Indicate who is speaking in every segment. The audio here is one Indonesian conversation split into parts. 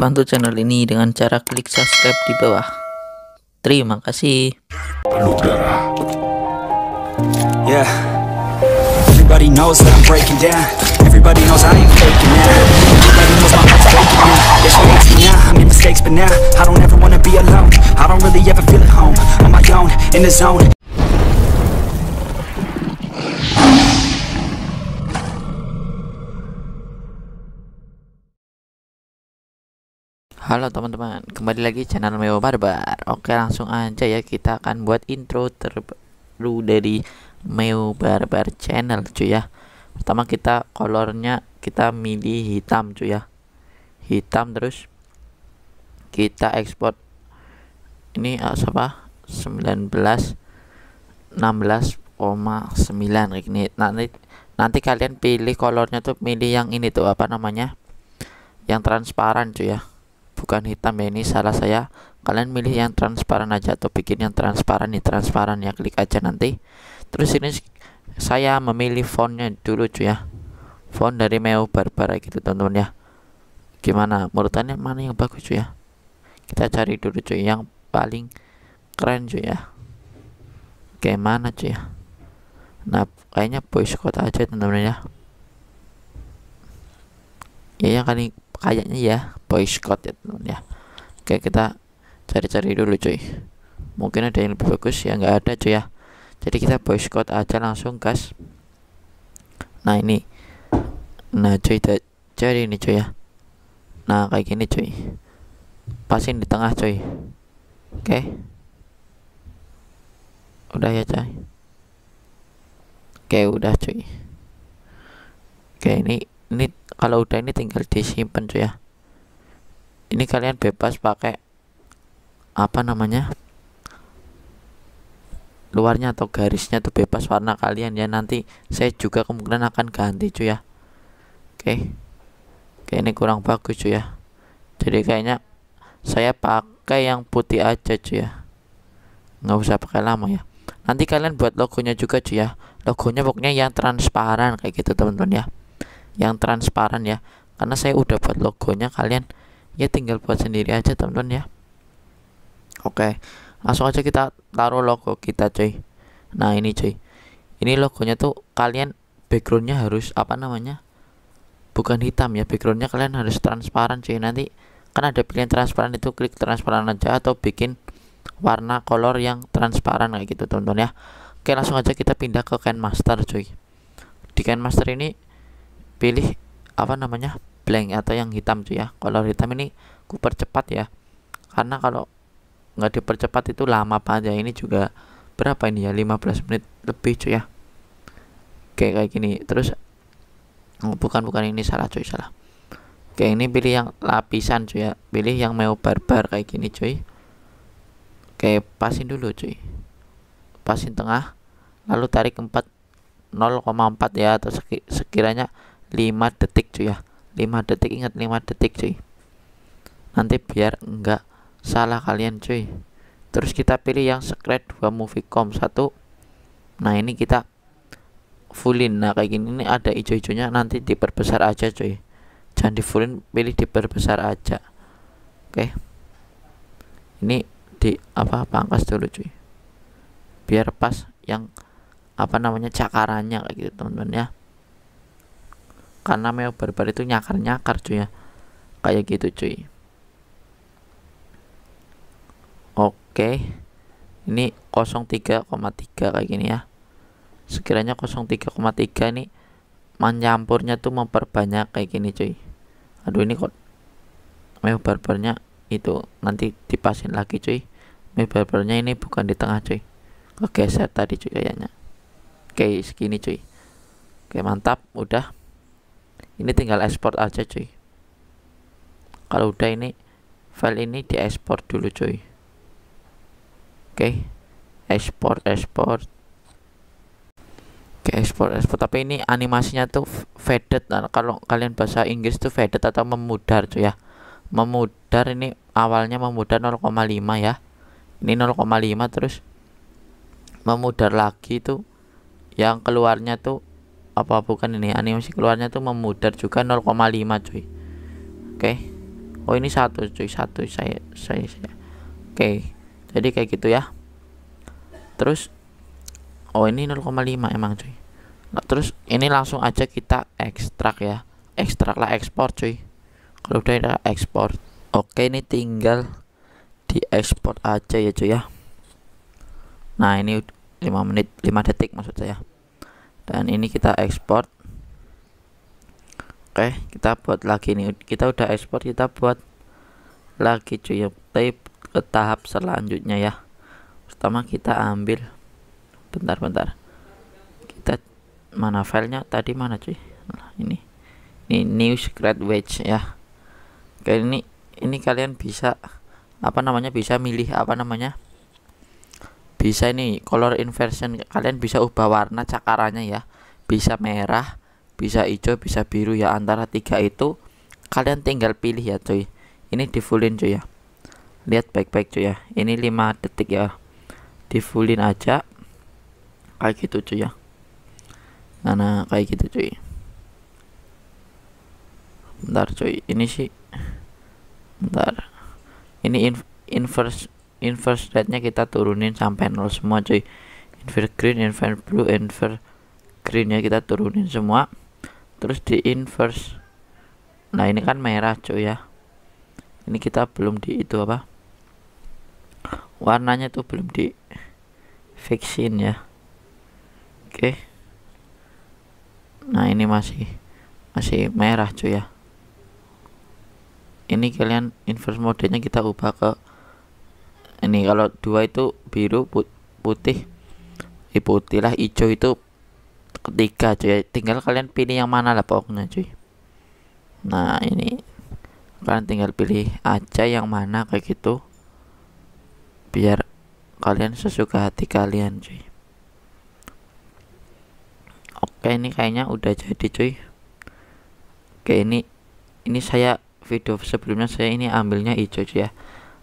Speaker 1: Bantu channel ini dengan cara klik subscribe di bawah. Terima kasih. Halo teman-teman, kembali lagi channel Meo Barbar Oke langsung aja ya, kita akan buat intro terbaru dari Meo Barbar channel cuy ya Pertama kita kolornya kita milih hitam cuy ya Hitam terus Kita export Ini apa? 19 16,9 kayak gini Nanti, nanti kalian pilih kolornya tuh milih yang ini tuh apa namanya Yang transparan cuy ya bukan hitam ya ini salah saya kalian milih yang transparan aja atau bikin yang transparan nih transparan ya klik aja nanti terus ini saya memilih fontnya dulu cuy ya font dari Meo Barbara gitu teman-teman ya gimana menurut kalian mana yang bagus cuy ya kita cari dulu cuy yang paling keren cuy ya kayak mana cuy ya nah kayaknya boys kota aja teman-teman ya ya yang kali kayaknya ya boycott ya teman ya oke kita cari-cari dulu cuy mungkin ada yang lebih bagus ya nggak ada cuy ya jadi kita boycott aja langsung gas nah ini nah cuy cari ini cuy ya nah kayak gini cuy pasin di tengah cuy oke udah ya cuy oke udah cuy oke ini ini kalau udah ini tinggal disimpan cuy ya ini kalian bebas pakai apa namanya luarnya atau garisnya tuh bebas warna kalian ya nanti saya juga kemungkinan akan ganti cuy ya oke okay. ini kurang bagus cuy ya jadi kayaknya saya pakai yang putih aja cuy ya nggak usah pakai lama ya nanti kalian buat logonya juga cuy ya logonya pokoknya yang transparan kayak gitu teman-teman ya yang transparan ya karena saya udah buat logonya kalian ya tinggal buat sendiri aja teman-teman ya oke langsung aja kita taruh logo kita cuy nah ini cuy ini logonya tuh kalian backgroundnya harus apa namanya bukan hitam ya backgroundnya kalian harus transparan cuy nanti kan ada pilihan transparan itu klik transparan aja atau bikin warna color yang transparan kayak gitu teman-teman ya oke langsung aja kita pindah ke kain Master cuy di kain Master ini pilih apa namanya blank atau yang hitam tuh ya kalau hitam ini ku percepat ya karena kalau nggak dipercepat itu lama aja ini juga berapa ini ya 15 menit lebih cuy ya kayak kayak gini terus oh, bukan bukan ini salah cuy salah kayak ini pilih yang lapisan cuy ya pilih yang mau barbar kayak gini cuy kayak pasin dulu cuy pasin tengah lalu tarik 4 0,4 ya atau sekiranya 5 detik cuy ya 5 detik ingat 5 detik cuy nanti biar enggak salah kalian cuy terus kita pilih yang secret 2 moviecom 1 nah ini kita fullin nah kayak gini ini ada hijau-hijaunya nanti diperbesar aja cuy jangan di fullin pilih diperbesar aja oke ini di apa pangkas dulu cuy biar pas yang apa namanya cakarannya kayak gitu teman-teman ya karena Meo Barbar itu nyakar-nyakar cuy ya kayak gitu cuy oke ini 03,3 kayak gini ya sekiranya 03,3 ini mencampurnya tuh memperbanyak kayak gini cuy aduh ini kok Meo Barbarnya itu nanti dipasin lagi cuy Meo Barbarnya ini bukan di tengah cuy kegeser tadi cuy kayaknya oke segini cuy oke mantap udah ini tinggal export aja cuy kalau udah ini file ini di diekspor dulu cuy oke okay. ekspor ekspor oke okay, ekspor ekspor tapi ini animasinya tuh faded nah, kalau kalian bahasa Inggris tuh faded atau memudar cuy ya memudar ini awalnya memudar 0,5 ya ini 0,5 terus memudar lagi tuh yang keluarnya tuh apa bukan ini animasi keluarnya tuh memudar juga 0,5 cuy oke okay. oh ini satu cuy satu saya saya, saya. oke okay. jadi kayak gitu ya terus oh ini 0,5 emang cuy nah, terus ini langsung aja kita ekstrak ya ekstrak lah ekspor cuy kalau udah ada ekspor oke okay, ini tinggal di ekspor aja ya cuy ya nah ini 5 menit 5 detik maksud saya dan ini kita ekspor oke kita buat lagi nih kita udah ekspor kita buat lagi cuy tapi ke tahap selanjutnya ya pertama kita ambil bentar-bentar kita mana filenya tadi mana cuy nah, ini ini new secret wedge ya oke ini ini kalian bisa apa namanya bisa milih apa namanya bisa ini color inversion kalian bisa ubah warna cakarannya ya bisa merah bisa hijau bisa biru ya antara tiga itu kalian tinggal pilih ya cuy ini di fullin cuy ya lihat baik-baik cuy ya ini 5 detik ya di fullin aja kayak gitu cuy ya karena nah, kayak gitu cuy bentar cuy ini sih bentar ini in inverse inverse rednya kita turunin sampai nol semua cuy invert green invert blue invert greennya kita turunin semua terus di inverse nah ini kan merah cuy ya ini kita belum di itu apa warnanya tuh belum di fixin ya oke nah ini masih masih merah cuy ya ini kalian inverse modenya kita ubah ke ini kalau dua itu biru putih eh, putih lah hijau itu ketiga cuy tinggal kalian pilih yang mana lah pokoknya cuy nah ini kalian tinggal pilih aja yang mana kayak gitu biar kalian sesuka hati kalian cuy oke ini kayaknya udah jadi cuy oke ini ini saya video sebelumnya saya ini ambilnya hijau cuy ya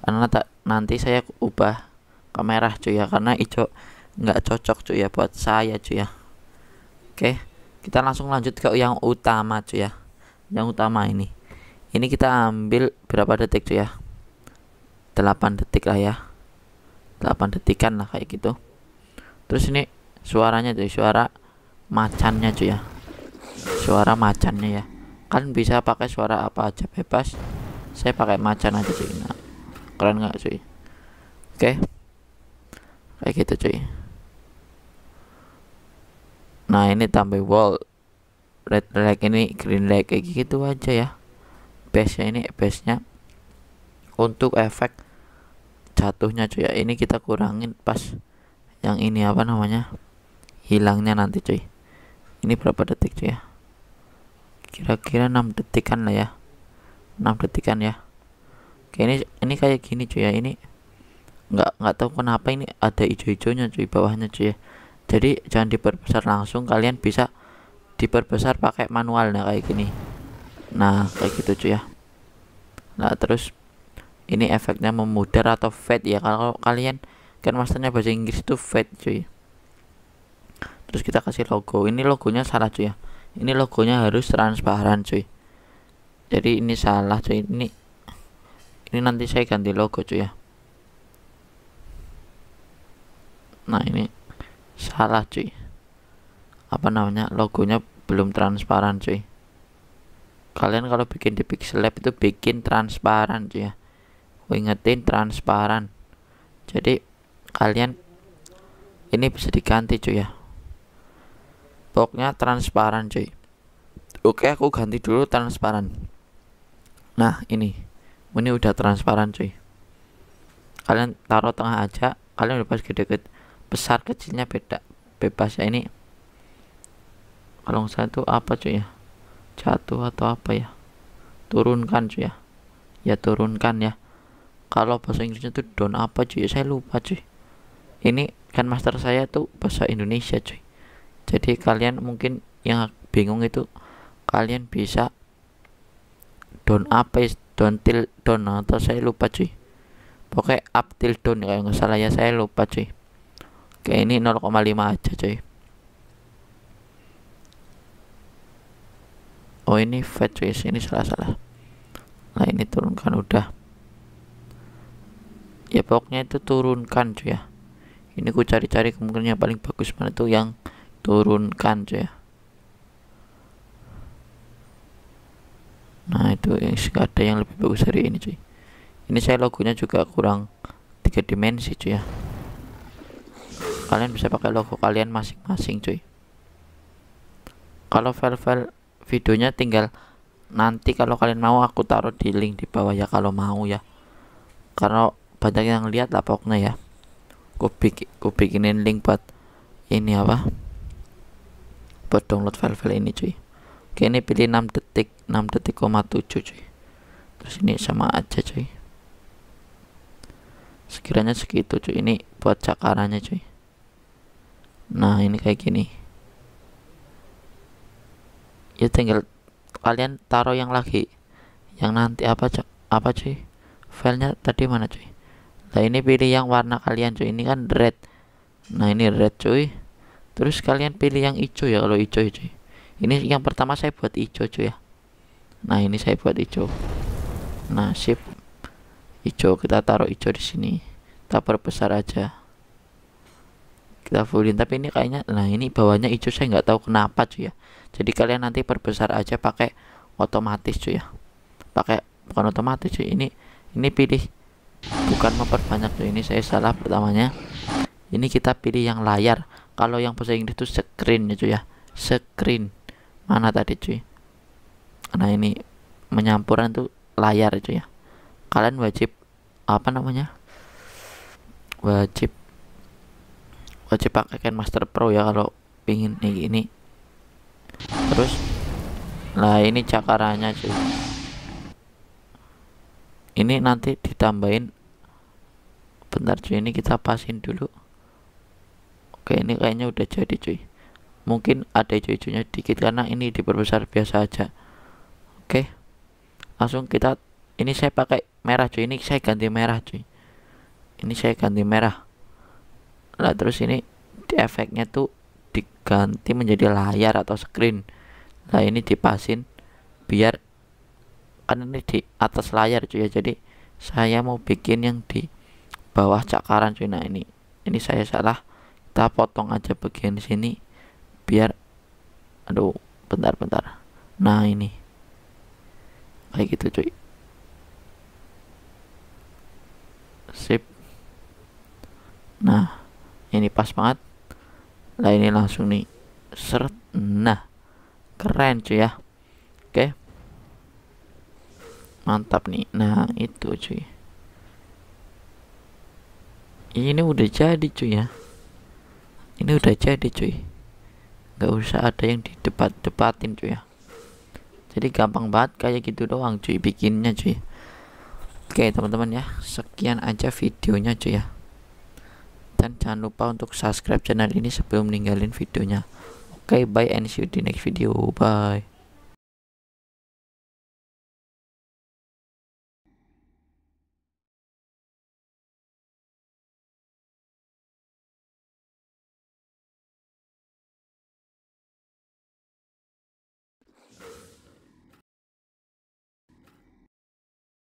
Speaker 1: karena tak nanti saya ubah ke merah cuy ya karena hijau nggak cocok cuy ya buat saya cuy ya oke kita langsung lanjut ke yang utama cuy ya yang utama ini ini kita ambil berapa detik cuy ya 8 detik lah ya 8 detikan lah kayak gitu terus ini suaranya cuy suara macannya cuy ya suara macannya ya kan bisa pakai suara apa aja bebas saya pakai macan aja sih nah keren nggak cuy oke okay? kayak gitu cuy nah ini tambah wall red leg ini green leg kayak gitu aja ya base nya ini base nya untuk efek jatuhnya cuy ya ini kita kurangin pas yang ini apa namanya hilangnya nanti cuy ini berapa detik cuy ya kira-kira 6 detikan lah ya 6 detikan ya kayak ini ini kayak gini cuy ya ini nggak nggak tahu kenapa ini ada hijau-hijaunya cuy bawahnya cuy ya jadi jangan diperbesar langsung kalian bisa diperbesar pakai manual nah kayak gini nah kayak gitu cuy ya nah terus ini efeknya memudar atau fade ya kalau kalian kan masternya bahasa Inggris itu fade cuy terus kita kasih logo ini logonya salah cuy ya ini logonya harus transparan cuy jadi ini salah cuy ini ini nanti saya ganti logo cuy ya nah ini salah cuy apa namanya logonya belum transparan cuy kalian kalau bikin di pixel lab itu bikin transparan cuy ya ingetin transparan jadi kalian ini bisa diganti cuy ya pokoknya transparan cuy oke aku ganti dulu transparan nah ini ini udah transparan cuy kalian taruh tengah aja kalian bebas gede-gede besar kecilnya beda bebas ya ini kalau itu apa cuy ya jatuh atau apa ya turunkan cuy ya ya turunkan ya kalau bahasa Inggrisnya tuh down apa cuy saya lupa cuy ini kan master saya tuh bahasa Indonesia cuy jadi kalian mungkin yang bingung itu kalian bisa down apa down till down nah, atau saya lupa cuy pokoknya up till down kalau nggak salah ya saya lupa cuy oke ini 0,5 aja cuy oh ini fat cuy ini salah-salah nah ini turunkan udah ya pokoknya itu turunkan cuy ya ini ku cari-cari kemungkinannya paling bagus mana tuh yang turunkan cuy ya nah itu yang ada yang lebih bagus dari ini cuy ini saya logonya juga kurang tiga dimensi cuy ya kalian bisa pakai logo kalian masing-masing cuy kalau file-file videonya tinggal nanti kalau kalian mau aku taruh di link di bawah ya kalau mau ya karena banyak yang lihat lah pokoknya ya aku, bikin, aku bikinin link buat ini apa buat download file-file ini cuy oke ini pilih 6 detik 6 detik koma 7 cuy terus ini sama aja cuy sekiranya segitu cuy ini buat cakarannya cuy nah ini kayak gini ya tinggal kalian taruh yang lagi yang nanti apa cak apa cuy filenya tadi mana cuy nah ini pilih yang warna kalian cuy ini kan red nah ini red cuy terus kalian pilih yang hijau ya kalau hijau cuy ini yang pertama saya buat hijau cuy ya nah ini saya buat hijau nah sip hijau kita taruh hijau di sini kita perbesar aja kita fullin tapi ini kayaknya nah ini bawahnya hijau saya nggak tahu kenapa cuy ya jadi kalian nanti perbesar aja pakai otomatis cuy ya pakai bukan otomatis cuy ini ini pilih bukan memperbanyak cuy ini saya salah pertamanya ini kita pilih yang layar kalau yang bahasa itu screen itu ya, ya screen mana tadi cuy nah ini menyampuran tuh layar cuy ya kalian wajib apa namanya wajib wajib pakai Ken Master Pro ya kalau pingin nih ini terus nah ini cakarannya cuy ini nanti ditambahin bentar cuy ini kita pasin dulu oke ini kayaknya udah jadi cuy mungkin ada hijau-hijaunya dikit karena ini diperbesar biasa aja oke okay. langsung kita ini saya pakai merah cuy ini saya ganti merah cuy ini saya ganti merah lah terus ini di efeknya tuh diganti menjadi layar atau screen nah ini dipasin biar kan ini di atas layar cuy ya jadi saya mau bikin yang di bawah cakaran cuy nah ini ini saya salah kita potong aja bagian sini biar aduh bentar-bentar nah ini kayak gitu cuy sip nah ini pas banget lah ini langsung nih seret nah keren cuy ya oke mantap nih nah itu cuy ini udah jadi cuy ya ini udah jadi cuy nggak usah ada yang di didebat-debatin cuy ya jadi gampang banget kayak gitu doang cuy bikinnya cuy oke teman-teman ya sekian aja videonya cuy ya dan jangan lupa untuk subscribe channel ini sebelum ninggalin videonya oke bye and see you di next video bye